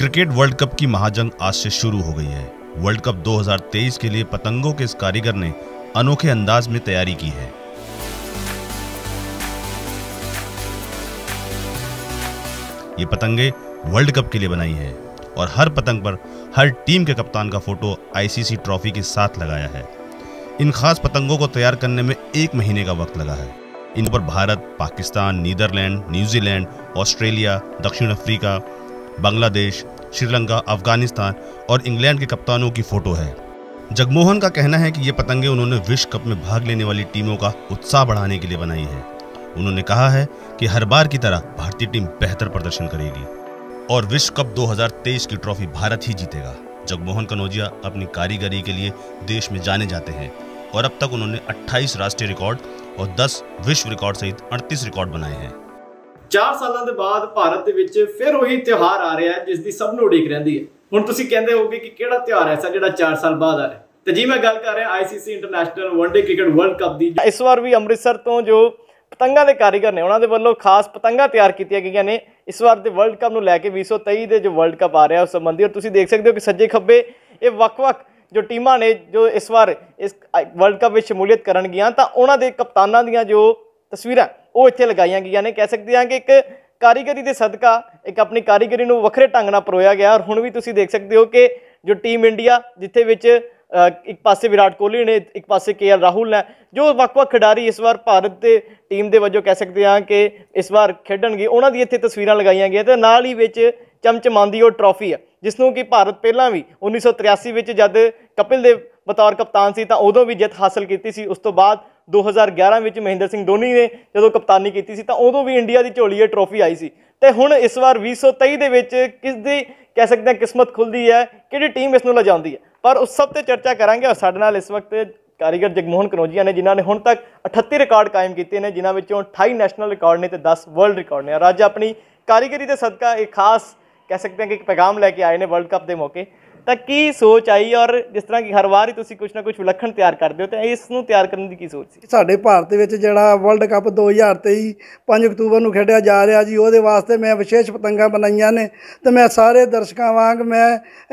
cricket world cup की महाजंग आज से शुरू हो गई है वर्ल्ड कप 2023 के लिए पतंगों के इस कारीगर ने अनोखे अंदाज में तैयारी की है ये पतंगे वर्ल्ड कप के लिए बनाई है और हर पतंग पर हर टीम के कप्तान का फोटो आईसीसी ट्रॉफी के साथ लगाया है इन खास पतंगों को तैयार करने में एक महीने का वक्त लगा है इन पर Bharat Pakistan Netherlands New Zealand Australia दक्षिण अफ्रीका बांग्लादेश श्रीलंका अफगानिस्तान और इंग्लैंड के कप्तानों की फोटो है जगमोहन का कहना है कि ये पतंगे उन्होंने विश्व कप में भाग लेने वाली टीमों का उत्साह बढ़ाने के लिए बनाई है उन्होंने कहा है कि हर बार की तरह भारतीय टीम बेहतर प्रदर्शन करेगी और विश्व कप 2023 की ट्रॉफी भारत ही जीतेगा जगमोहन कनौजिया अपनी कारीगरी के लिए देश में जाने जाते हैं और अब तक उन्होंने 28 राष्ट्रीय रिकॉर्ड और 10 विश्व रिकॉर्ड सहित 38 रिकॉर्ड बनाए हैं 4 ਸਾਲਾਂ ਦੇ ਬਾਅਦ ਭਾਰਤ ਦੇ ਵਿੱਚ ਫਿਰ ਉਹੀ ਤਿਉਹਾਰ ਆ ਰਿਹਾ ਜਿਸ ਦੀ ਸਭ ਨੂੰ ਉਡੀਕ ਰਹਿੰਦੀ ਹੈ ਹੁਣ ਤੁਸੀਂ ਕਹਿੰਦੇ ਹੋਗੇ ਕਿ ਕਿਹੜਾ ਤਿਉਹਾਰ ਐਸਾ ਜਿਹੜਾ 4 ਸਾਲ ਬਾਅਦ ਆ ਰਿਹਾ ਤੇ ਜੀ ਮੈਂ ਗੱਲ ਕਰ ਰਿਹਾ ICC international one day cricket world cup ਦੀ ਇਸ ਵਾਰ ਵੀ ਅੰਮ੍ਰਿਤਸਰ ਤੋਂ ਜੋ ਪਤੰਗਾਂ ਦੇ ਕਾਰੀਗਰ ਨੇ ਉਹਨਾਂ ਦੇ ਵੱਲੋਂ ਖਾਸ ਪਤੰਗਾਂ ਤਿਆਰ ਕੀਤੀਆਂ ਗਈਆਂ ਨੇ ਇਸ ਵਾਰ ਦੇ ਵਰਲਡ ਕੱਪ ਨੂੰ ਲੈ ਕੇ 2023 ਦੇ ਜੋ ਵਰਲਡ ਕੱਪ ਆ ਰਿਹਾ ਉਸ ਸੰਬੰਧੀ ਔਰ ਤੁਸੀਂ ਦੇਖ ਸਕਦੇ ਹੋ ਕਿ ਸੱਜੇ ਖੱਬੇ ਇਹ ਵੱਖ-ਵੱਖ ਜੋ ਟੀਮਾਂ ਨੇ ਜੋ ਇਸ ਵਾਰ ਇਸ ਵਰਲਡ ਕੱਪ ਵਿੱਚ ਸ਼ਮੂਲੀਅਤ ਕਰਨਗੀਆਂ ਤਾਂ ਉਹਨਾਂ ਦੇ ਕਪਤਾਨਾਂ ਦੀਆਂ ਜੋ ਤਸਵੀਰਾਂ ਉਹ ਇੱਥੇ ਲਗਾਈਆਂ ਗਈਆਂ ਨੇ ਕਹਿ ਸਕਦੇ ਹਾਂ ਕਿ ਇੱਕ ਕਾਰੀਗਰੀ ਦੇ ਸਦਕਾ ਇੱਕ ਆਪਣੀ ਕਾਰੀਗਰੀ ਨੂੰ ਵੱਖਰੇ ਢੰਗ ਨਾਲ ਪਰੋਇਆ ਗਿਆ ਔਰ ਹੁਣ ਵੀ ਤੁਸੀਂ ਦੇਖ ਸਕਦੇ ਹੋ ਕਿ ਜੋ ਟੀਮ ਇੰਡੀਆ ਜਿੱਥੇ ਵਿੱਚ ਇੱਕ ਪਾਸੇ ਵਿਰਾਟ ਕੋਹਲੀ ਨੇ ਇੱਕ ਪਾਸੇ ਕੇਐਲ ਰਾਹੁਲ ਨੇ ਜੋ ਵੱਖ-ਵੱਖ ਖਿਡਾਰੀ ਇਸ ਵਾਰ ਭਾਰਤ ਦੇ ਟੀਮ ਦੇ ਵਜੋਂ ਕਹਿ ਸਕਦੇ ਹਾਂ ਕਿ ਇਸ ਵਾਰ ਖੇਡਣਗੇ ਉਹਨਾਂ ਦੀ ਇੱਥੇ ਤਸਵੀਰਾਂ ਲਗਾਈਆਂ ਗਈਆਂ ਤੇ ਨਾਲ ਹੀ ਵਿੱਚ ਚਮਚਮਾਂਦੀ ਉਹ ਟਰੋਫੀ ਹੈ ਜਿਸ ਨੂੰ ਕਿ ਭਾਰਤ ਪਹਿਲਾਂ ਵੀ 1983 ਵਿੱਚ ਜਦ ਕਪਿਲ ਦੇਵ ਬਤੌਰ ਕਪਤਾਨ ਸੀ ਤਾਂ ਉਦੋਂ ਵੀ ਜਿੱਤ ਹਾਸਲ ਕੀਤੀ ਸੀ ਉਸ ਤੋਂ ਬਾਅਦ 2011 ਵਿੱਚ ਮਹਿੰਦਰ ਸਿੰਘ ਧੋਨੀ ਨੇ ਜਦੋਂ ਕਪਤਾਨੀ ਕੀਤੀ ਸੀ ਤਾਂ ਉਦੋਂ ਵੀ ਇੰਡੀਆ ਦੀ ਝੋਲੀ ਇਹ ਟਰੋਫੀ ਆਈ ਸੀ ਤੇ ਹੁਣ ਇਸ ਵਾਰ 2023 ਦੇ ਵਿੱਚ ਕਿਸ ਦੀ ਕਹਿ ਸਕਦੇ ਹਾਂ ਕਿਸਮਤ ਖੁੱਲਦੀ ਹੈ ਕਿਹੜੀ ਟੀਮ ਇਸ ਨੂੰ ਲਿਜਾਉਂਦੀ ਹੈ ਪਰ ਉਸ ਸਭ ਤੇ ਚਰਚਾ ਕਰਾਂਗੇ ਔਰ ਸਾਡੇ ਨਾਲ ਇਸ ਵਕਤ ਕਾਰੀਗਰ ਜਗਮੋਹਨ ਕਨੋਜੀਆ ਨੇ ਜਿਨ੍ਹਾਂ ਨੇ ਹੁਣ ਤੱਕ 38 ਰਿਕਾਰਡ ਕਾਇਮ ਕੀਤੇ ਨੇ ਜਿਨ੍ਹਾਂ ਵਿੱਚੋਂ 28 ਨੈਸ਼ਨਲ ਰਿਕਾਰਡ ਨੇ ਤੇ 10 ਵਰਲਡ ਰਿਕਾਰਡ ਨੇ ਅੱਜ ਆਪਣੀ ਕਾਰੀਗਰੀ ਦੇ ਸਦਕਾ ਇੱਕ ਖਾਸ ਕਹਿ ਸਕਦੇ ਹਾਂ ਕਿ ਇੱਕ ਪੈਗਾਮ ਲੈ ਕੇ ਆਏ ਨੇ ਵਰਲਡ ਕੱਪ ਦੇ ਮੌਕੇ ਤਾਂ ਕੀ ਸੋਚ ਆਈ ਔਰ ਜਿਸ ਤਰ੍ਹਾਂ ਕਿ ਹਰ ਵਾਰ ਹੀ ਤੁਸੀਂ ਕੁਝ ਨਾ ਕੁਝ ਵਿਲੱਖਣ ਤਿਆਰ ਕਰਦੇ ਹੋ ਤਾਂ ਇਸ ਨੂੰ ਤਿਆਰ ਕਰਨ ਦੀ ਕੀ ਸੋਚ ਸੀ ਸਾਡੇ ਭਾਰਤ ਵਿੱਚ ਜਿਹੜਾ ਵਰਲਡ ਕੱਪ 2023 5 ਅਕਤੂਬਰ ਨੂੰ ਖੇਡਿਆ ਜਾ ਰਿਹਾ ਜੀ ਉਹਦੇ ਵਾਸਤੇ ਮੈਂ ਵਿਸ਼ੇਸ਼ ਪਤੰਗਾਂ ਬਣਾਈਆਂ ਨੇ ਤੇ ਮੈਂ ਸਾਰੇ ਦਰਸ਼ਕਾਂ ਵਾਂਗ ਮੈਂ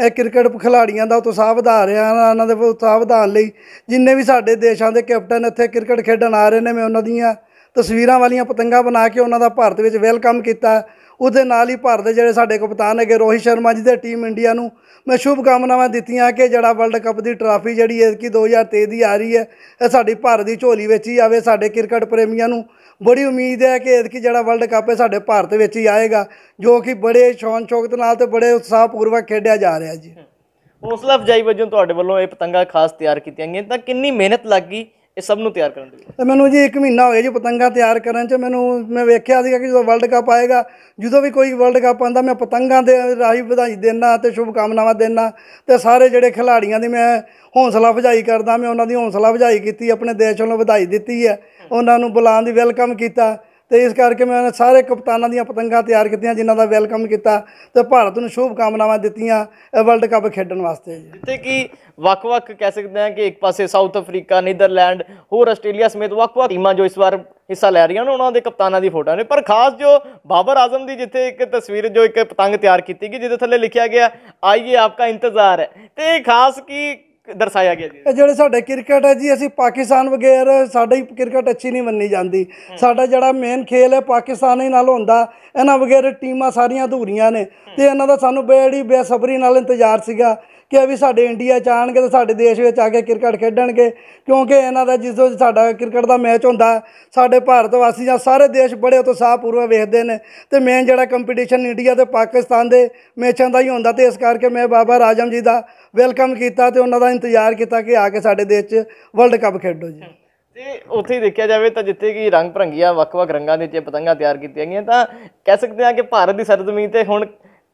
ਇਹ ਕ੍ਰਿਕਟ ਖਿਡਾਰੀਆਂ ਦਾ ਉਤਸ਼ਾਹ ਵਧਾ ਰਿਹਾ ਹਾਂ ਉਹਨਾਂ ਦੇ ਉਤਸ਼ਾਹ ਵਧਾਉਣ ਲਈ ਜਿੰਨੇ ਵੀ ਸਾਡੇ ਦੇਸ਼ਾਂ ਦੇ ਕੈਪਟਨ ਇੱਥੇ ਕ੍ਰਿਕਟ ਖੇਡਣ ਆ ਰਹੇ ਨੇ ਮੈਂ ਉਹਨਾਂ ਦੀਆਂ ਤਸਵੀਰਾਂ ਵਾਲੀਆਂ ਪਤੰਗਾਂ ਬਣਾ ਕੇ ਉਹਨਾਂ ਦਾ ਭਾਰਤ ਵਿੱਚ ਵੈਲਕਮ ਕੀਤਾ ਉਹਦੇ ਨਾਲ ਹੀ ਭਾਰਤ ਦੇ ਜਿਹੜੇ ਸਾਡੇ ਕਪਤਾਨ ਹੈਗੇ ਰੋਹਿਤ ਸ਼ਰਮਾ ਜੀ ਦੇ ਟੀਮ ਇੰਡੀਆ ਨੂੰ ਮੈਂ ਸ਼ੁਭ ਕਾਮਨਾਵਾਂ ਦਿੱਤੀਆਂ ਕਿ ਜਿਹੜਾ ਵਰਲਡ ਕੱਪ ਦੀ ਟਰਾਫੀ ਜਿਹੜੀ ਹੈ ਕਿ 2023 ਦੀ ਆ ਰਹੀ ਹੈ ਇਹ ਸਾਡੀ ਭਾਰਤ ਦੀ ਝੋਲੀ ਵਿੱਚ ਹੀ ਆਵੇ ਸਾਡੇ ਕ੍ਰਿਕਟ ਪ੍ਰੇਮੀਆਂ ਨੂੰ ਬੜੀ ਉਮੀਦ ਹੈ ਕਿ ਇਹ ਜਿਹੜਾ ਵਰਲਡ ਕੱਪ ਹੈ ਸਾਡੇ ਭਾਰਤ ਵਿੱਚ ਹੀ ਆਏਗਾ ਜੋ ਕਿ ਬੜੇ ਸ਼ੌਨ ਸ਼ੌਕਤ ਨਾਲ ਤੇ ਬੜੇ ਉਤਸ਼ਾਹ ਪੂਰਵਕ ਖੇਡਿਆ ਜਾ ਰਿਹਾ ਜੀ ਹੌਸਲਾ ਫਜਾਈ ਵਜੋਂ ਤੁਹਾਡੇ ਵੱਲੋਂ ਇਹ ਪਤੰਗਾ ਖਾਸ ਤਿਆਰ ਕੀਤੀਆਂ ਗਈਆਂ ਤਾਂ ਕਿੰਨੀ ਮਿਹਨਤ ਲੱਗੀ ਇਹ ਸਭ ਨੂੰ ਤਿਆਰ ਕਰਨ ਦੇ ਲਈ ਮੈਨੂੰ ਜੀ 1 ਮਹੀਨਾ ਹੋ ਗਿਆ ਜੀ ਪਤੰਗਾ ਤਿਆਰ ਕਰਨ ਚ ਮੈਨੂੰ ਮੈਂ ਵੇਖਿਆ ਸੀਗਾ ਕਿ ਜਦੋਂ ਵਰਲਡ ਕੱਪ ਆਏਗਾ ਜਦੋਂ ਵੀ ਕੋਈ ਵਰਲਡ ਕੱਪ ਆਂਦਾ ਮੈਂ ਪਤੰਗਾਂ ਦੇ ਰਾਹੀ ਵਧਾਈ ਦੇਣਾ ਤੇ ਸ਼ੁਭ ਕਾਮਨਾਵਾਂ ਦੇਣਾ ਤੇ ਸਾਰੇ ਜਿਹੜੇ ਖਿਡਾਰੀਆਂ ਦੀ ਮੈਂ ਹੌਸਲਾ ਵਧਾਈ ਕਰਦਾ ਮੈਂ ਉਹਨਾਂ ਦੀ ਹੌਸਲਾ ਵਧਾਈ ਕੀਤੀ ਆਪਣੇ ਦੇਸ਼ ਵੱਲੋਂ ਵਧਾਈ ਦਿੱਤੀ ਹੈ ਉਹਨਾਂ ਨੂੰ ਬੁਲਾਉਣ ਦੀ ਵੈਲਕਮ ਕੀਤਾ ਤੇ ਇਸ ਕਰਕੇ ਮੈਂ ਸਾਰੇ ਕਪਤਾਨਾਂ ਦੀਆਂ ਪਤੰਗਾਂ ਤਿਆਰ ਕੀਤੀਆਂ ਜਿਨ੍ਹਾਂ ਦਾ ਵੈਲਕਮ ਕੀਤਾ ਤੇ ਭਾਰਤ ਨੂੰ ਸ਼ੁਭ ਕਾਮਨਾਵਾਂ ਦਿੱਤੀਆਂ ਵਰਲਡ ਕੱਪ ਖੇਡਣ ਵਾਸਤੇ ਜਿੱਤੇ ਕਿ ਵੱਖ-ਵੱਖ ਕਹਿ ਸਕਦੇ ਹਾਂ ਕਿ ਇੱਕ ਪਾਸੇ ਸਾਊਥ ਅਫਰੀਕਾ ਨੀਦਰਲੈਂਡ ਹੋਰ ਆਸਟ੍ਰੇਲੀਆ ਸਮੇਤ ਵੱਖ-ਵੱਖ ਟੀਮਾਂ ਜੋ ਇਸ ਵਾਰ ਹਿੱਸਾ ਲੈ ਰਹੀਆਂ ਨੇ ਉਹਨਾਂ ਦੇ ਕਪਤਾਨਾਂ ਦੀ ਫੋਟੋਆਂ ਨੇ ਪਰ ਖਾਸ ਜੋ ਬਾਬਰ ਆਜ਼ਮ ਦੀ ਜਿੱਥੇ ਇੱਕ ਤਸਵੀਰ ਜੋ ਇੱਕ ਪਤੰਗ ਤਿਆਰ ਕੀਤੀ ਗਈ ਜਿਹਦੇ ਥੱਲੇ ਲਿਖਿਆ ਗਿਆ ਆਈਏ ਆਪਕਾ ਇੰਤਜ਼ਾਰ ਹੈ ਤੇ ਖਾਸ ਕੀ ਦਰਸਾਇਆ ਗਿਆ ਜੀ ਇਹ ਜਿਹੜੇ ਸਾਡੇ ਕ੍ਰਿਕਟ ਹੈ ਜੀ ਅਸੀਂ ਪਾਕਿਸਤਾਨ ਵਗੈਰ ਹੀ ਕ੍ਰਿਕਟ ਅੱਛੀ ਨਹੀਂ ਮੰਨੀ ਜਾਂਦੀ ਸਾਡਾ ਜਿਹੜਾ ਮੇਨ ਖੇਲ ਹੈ ਹੀ ਨਾਲ ਹੁੰਦਾ ਇਹਨਾਂ ਵਗੈਰ ਟੀਮਾਂ ਸਾਰੀਆਂ ਅਧੂਰੀਆਂ ਨੇ ਤੇ ਇਹਨਾਂ ਦਾ ਸਾਨੂੰ ਬੜੀ ਬੇਸਬਰੀ ਨਾਲ ਇੰਤਜ਼ਾਰ ਸੀਗਾ ਕਿ ਵੀ ਸਾਡੇ ਇੰਡੀਆ ਚ ਆਣਗੇ ਤੇ ਸਾਡੇ ਦੇਸ਼ ਵਿੱਚ ਆ ਕੇ ਕ੍ਰਿਕਟ ਖੇਡਣਗੇ ਕਿਉਂਕਿ ਇਹਨਾਂ ਦਾ ਜਿਸ ਸਾਡਾ ਕ੍ਰਿਕਟ ਦਾ ਮੈਚ ਹੁੰਦਾ ਸਾਡੇ ਭਾਰਤ ਵਾਸੀ ਜਾਂ ਸਾਰੇ ਦੇਸ਼ ਬੜੇ ਉਤਸ਼ਾਹਪੂਰਵਕ ਵੇਖਦੇ ਨੇ ਤੇ ਮੇਨ ਜਿਹੜਾ ਕੰਪੀਟੀਸ਼ਨ ਇੰਡੀਆ ਤੇ ਪਾਕਿਸਤਾਨ ਦੇ ਮੈਚਾਂ ਦਾ ਹੀ ਹੁੰਦਾ ਤੇ ਇਸ ਕਰਕੇ ਮੈਂ ਬਾਬਾ ਰਾਜਮ ਜੀ ਦਾ ਵੈਲਕਮ ਕੀਤਾ ਤੇ ਉਹਨਾਂ ਦਾ ਇੰਤਜ਼ਾਰ ਕੀਤਾ ਕਿ ਆ ਕੇ ਸਾਡੇ ਦੇਸ਼ 'ਚ ਵਰਲਡ ਕੱਪ ਖੇਡੋ ਜੀ ਤੇ ਉੱਥੇ ਦੇਖਿਆ ਜਾਵੇ ਤਾਂ ਜਿੱਥੇ ਕਿ ਰੰਗ ਭਰੰਗੀਆਂ ਵੱਖ-ਵੱਖ ਰੰਗਾਂ ਦੇ ਚ ਪਤੰਗਾਂ ਤਿਆਰ ਕੀਤੀਆਂ ਗਈਆਂ ਤਾਂ ਕਹਿ ਸਕਦੇ ਆ ਕਿ ਭਾਰਤ ਦੀ ਸਰਦਮੀ ਤੇ ਹੁਣ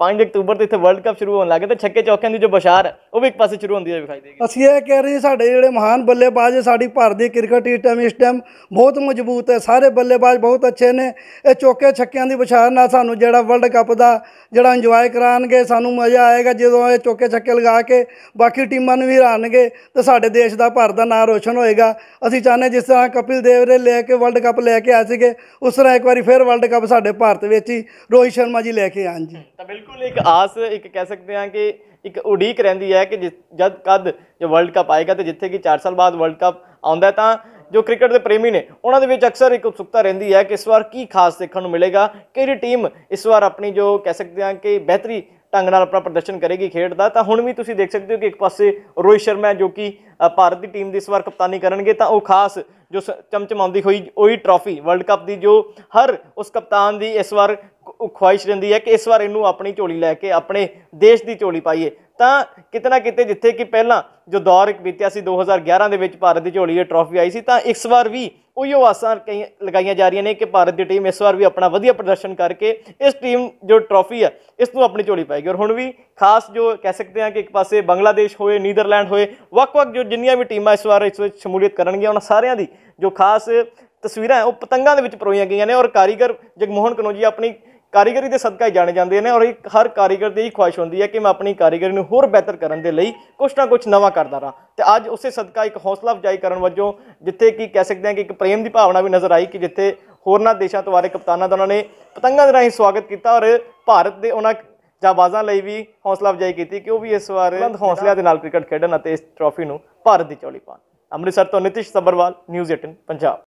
5 ਅਕਤੂਬਰ ਤੇ ਇੱਥੇ ਵਰਲਡ ਕੱਪ ਸ਼ੁਰੂ ਹੋਣ ਲੱਗਾ ਤੇ ਛੱਕੇ ਚੌਕਿਆਂ ਦੀ ਜੋ ਬਸ਼ਾਰ ਹੈ ਉਹ ਵੀ ਇੱਕ ਪਾਸੇ ਸ਼ੁਰੂ ਹੁੰਦੀ ਹੈ ਵਿਖਾਈ ਦੇਗੀ ਅਸੀਂ ਇਹ ਕਹਿ ਰਹੇ ਸਾਡੇ ਜਿਹੜੇ ਮਹਾਨ ਬੱਲੇਬਾਜ਼ ਸਾਡੀ ਭਾਰਤ ਦੀ ਕ੍ਰਿਕਟ ਟੀਮ ਇਸ ਟਾਈਮ ਬਹੁਤ ਮਜ਼ਬੂਤ ਹੈ ਸਾਰੇ ਬੱਲੇਬਾਜ਼ ਬਹੁਤ ਅੱਛੇ ਨੇ ਇਹ ਚੌਕੇ ਛੱਕਿਆਂ ਦੀ ਵਿਚਾਰ ਨਾਲ ਸਾਨੂੰ ਜਿਹੜਾ ਵਰਲਡ ਕੱਪ ਦਾ ਜਿਹੜਾ ਇੰਜੋਏ ਕਰਾਣਗੇ ਸਾਨੂੰ ਮਜ਼ਾ ਆਏਗਾ ਜਦੋਂ ਇਹ ਚੌਕੇ ਛੱਕੇ ਲਗਾ ਕੇ ਬਾਕੀ ਟੀਮਾਂ ਨੂੰ ਵੀ ਹਰਾਣਗੇ ਤੇ ਸਾਡੇ ਦੇਸ਼ ਦਾ ਭਾਰਤ ਦਾ ਨਾਂ ਰੋਸ਼ਨ ਹੋਏਗਾ ਅਸੀਂ ਚਾਹਨੇ ਜਿਸ ਤਰ੍ਹਾਂ ਕਪਿਲ ਦੇਵ ਨੇ ਲੈ ਕੇ ਵਰਲਡ ਕੱਪ ਲੈ ਕੇ ਆਏ ਸੀਗੇ ਉਸ ਤਰ੍ਹਾਂ ਇੱਕ ਵਾਰੀ ਫੇਰ ਵਰਲਡ ਕੱਪ ਸਾਡੇ ਭਾਰਤ ਵਿੱਚ ਹੀ ਰੋਹਿਤ ਸ਼ਰਮਾ ਜੀ ਲੈ ਕੇ ਆਣ ਜੀ ਤਾਂ ਬਿਲਕੁਲ ਇੱਕ ਆਸ ਇੱਕ ਕਹਿ ਸਕਦੇ ਹਾਂ ਕਿ ਇੱਕ ਉਡੀਕ ਰਹਿੰਦੀ ਹੈ ਕਿ ਜਦ ਕਦ ਜੋ ਵਰਲਡ ਕੱਪ ਆਏਗਾ ਤੇ ਜਿੱਥੇ ਕਿ 4 ਸਾਲ ਬਾਅਦ ਵਰਲਡ ਕੱਪ ਆਉਂਦਾ ਤਾਂ ਜੋ ਕ੍ਰਿਕਟ ਦੇ ਪ੍ਰੇਮੀ ਨੇ ਉਹਨਾਂ ਦੇ ਵਿੱਚ ਅਕਸਰ ਇੱਕ ਉਤਸੁਕਤਾ ਰਹਿੰਦੀ ਹੈ ਕਿ ਇਸ ਵਾਰ ਕੀ ਖਾਸ ਦੇਖਣ ਨੂੰ ਮਿਲੇਗਾ ਕਿਹੜੀ ਟੀਮ ਇਸ ਵਾਰ ਆਪਣੀ ਜੋ ਕਹਿ ਸਕਦੇ ਹਾਂ ਕਿ ਬਿਹਤਰੀ ਢੰਗ ਨਾਲ ਆਪਣਾ ਪ੍ਰਦਰਸ਼ਨ ਕਰੇਗੀ ਖੇਡ ਦਾ ਤਾਂ ਹੁਣ ਵੀ ਤੁਸੀਂ ਦੇਖ ਸਕਦੇ ਹੋ ਕਿ ਇੱਕ ਪਾਸੇ ਰੋਹਿਤ ਸ਼ਰਮਾ ਜੋ ਕਿ ਭਾਰਤ ਦੀ ਟੀਮ ਦੀ ਇਸ ਵਾਰ ਕਪਤਾਨੀ ਕਰਨਗੇ ਤਾਂ ਉਹ ਖਾਸ ਜੋ ਚਮਚਮਾਉਂਦੀ ਹੋਈ ਉਹੀ ਟਰਾਫੀ ਵਰਲਡ ਕੱਪ ਦੀ ਜੋ ਹਰ ਉਸ ਕਪਤਾਨ ਦੀ ਇਸ ਵਾਰ ਖੁਆਇਸ਼ ਰਹਿੰਦੀ ਹੈ ਕਿ ਇਸ ਵਾਰ ਇਹਨੂੰ ਆਪਣੀ ਝੋਲੀ ਲੈ ਕੇ ਆਪਣੇ ਦੇਸ਼ ਦੀ ਝੋਲੀ ਪਾਈਏ ਤਾਂ ਕਿਤਨਾ ਕਿਤੇ ਜਿੱਥੇ ਕਿ ਪਹਿਲਾਂ ਜੋ ਦੌਰ ਇੱਕ ਬੀਤਿਆ ਸੀ 2011 ਦੇ ਵਿੱਚ ਭਾਰਤ ਦੀ ਝੋਲੀ ਇਹ ਟਰਾਫੀ ਆਈ ਸੀ ਤਾਂ ਇਸ ਵਾਰ ਵੀ ਉਹੀ ਆਸਾਂ ਲਗਾਈਆਂ ਜਾ ਰਹੀਆਂ ਨੇ ਕਿ ਭਾਰਤ ਦੀ ਟੀਮ ਇਸ ਵਾਰ ਵੀ ਆਪਣਾ ਵਧੀਆ ਪ੍ਰਦਰਸ਼ਨ ਕਰਕੇ ਇਸ ਟੀਮ ਜੋ ਟਰੋਫੀ ਹੈ ਇਸ ਨੂੰ ਆਪਣੀ ਝੋਲੀ ਪਾਏਗੀ ਔਰ ਹੁਣ ਵੀ ਖਾਸ ਜੋ ਕਹਿ ਸਕਦੇ ਹਾਂ ਕਿ ਇੱਕ ਪਾਸੇ ਬੰਗਲਾਦੇਸ਼ ਹੋਏ ਨੀਦਰਲੈਂਡ ਹੋਏ ਵੱਖ-ਵੱਖ ਜੋ ਜਿੰਨੀਆਂ ਵੀ ਟੀਮਾਂ ਇਸ ਵਾਰ ਇਸ ਵਿੱਚ ਸ਼ਮੂਲੀਅਤ ਕਰਨਗੀਆਂ ਉਹਨਾਂ ਸਾਰਿਆਂ ਦੀ ਜੋ ਖਾਸ ਤਸਵੀਰਾਂ ਉਹ ਪਤੰਗਾਂ ਦੇ ਵਿੱਚ ਪਰੋਈਆਂ ਗਈਆਂ ਨੇ ਔਰ ਕਾਰੀਗਰ ਜਗਮੋਹਨ ਕਨੋਜੀ ਆਪਣੀ ਕਾਰੀਗਰੀ ਦੇ ਸਦਕਾ ਹੀ ਜਾਣੇ ਜਾਂਦੇ ਨੇ ਔਰ ਹਰ ਕਾਰੀਗਰ ਦੀ ਹੀ ਖੁਆਇਸ਼ ਹੁੰਦੀ ਹੈ ਕਿ ਮੈਂ ਆਪਣੀ ਕਾਰੀਗਰੀ ਨੂੰ ਹੋਰ ਬਿਹਤਰ ਕਰਨ ਦੇ ਲਈ ਕੁਛ ਨਾ ਕੁਛ ਨਵਾਂ ਕਰਦਾ ਰਹਾ ਤੇ ਅੱਜ ਉਸੇ ਸਦਕਾ ਇੱਕ ਹੌਸਲਾ ਅਫਜਾਈ ਕਰਨ ਵਜੋਂ ਜਿੱਥੇ ਕਿ ਕਹਿ ਸਕਦੇ ਹਾਂ ਕਿ ਇੱਕ ਪ੍ਰੇਮ ਦੀ ਭਾਵਨਾ ਵੀ ਨਜ਼ਰ ਆਈ ਕਿ ਜਿੱਥੇ ਹੋਰਨਾਂ ਦੇਸ਼ਾਂ ਤੋਂ ਆਰੇ ਕਪਤਾਨਾਂ ਦਾ ਉਹਨਾਂ ਨੇ ਪਤੰਗਾਂ ਦੇ ਰਾਹੀਂ ਸਵਾਗਤ ਕੀਤਾ ਔਰ ਭਾਰਤ ਦੇ ਉਹਨਾਂ ਜਾਬਾਜ਼ਾਂ ਲਈ ਵੀ ਹੌਸਲਾ ਅਫਜਾਈ ਕੀਤੀ ਕਿ ਉਹ ਵੀ ਇਸ ਵਾਰ ਬੁਲੰਦ ਹੌਸਲਿਆਂ ਦੇ ਨਾਲ ਕ੍ਰਿਕਟ ਖੇਡਣ ਅਤੇ ਇਸ ਟਰਾਫੀ ਨੂੰ ਭਾਰਤ ਦੀ ਚੋਲੀ ਪਾਉਣ ਅੰਮ੍ਰਿਤਸਰ ਤੋਂ ਨਿਤਿਸ਼ ਸਬਰਵਾਲ ਨਿਊਜ਼ 18 ਪੰਜਾਬ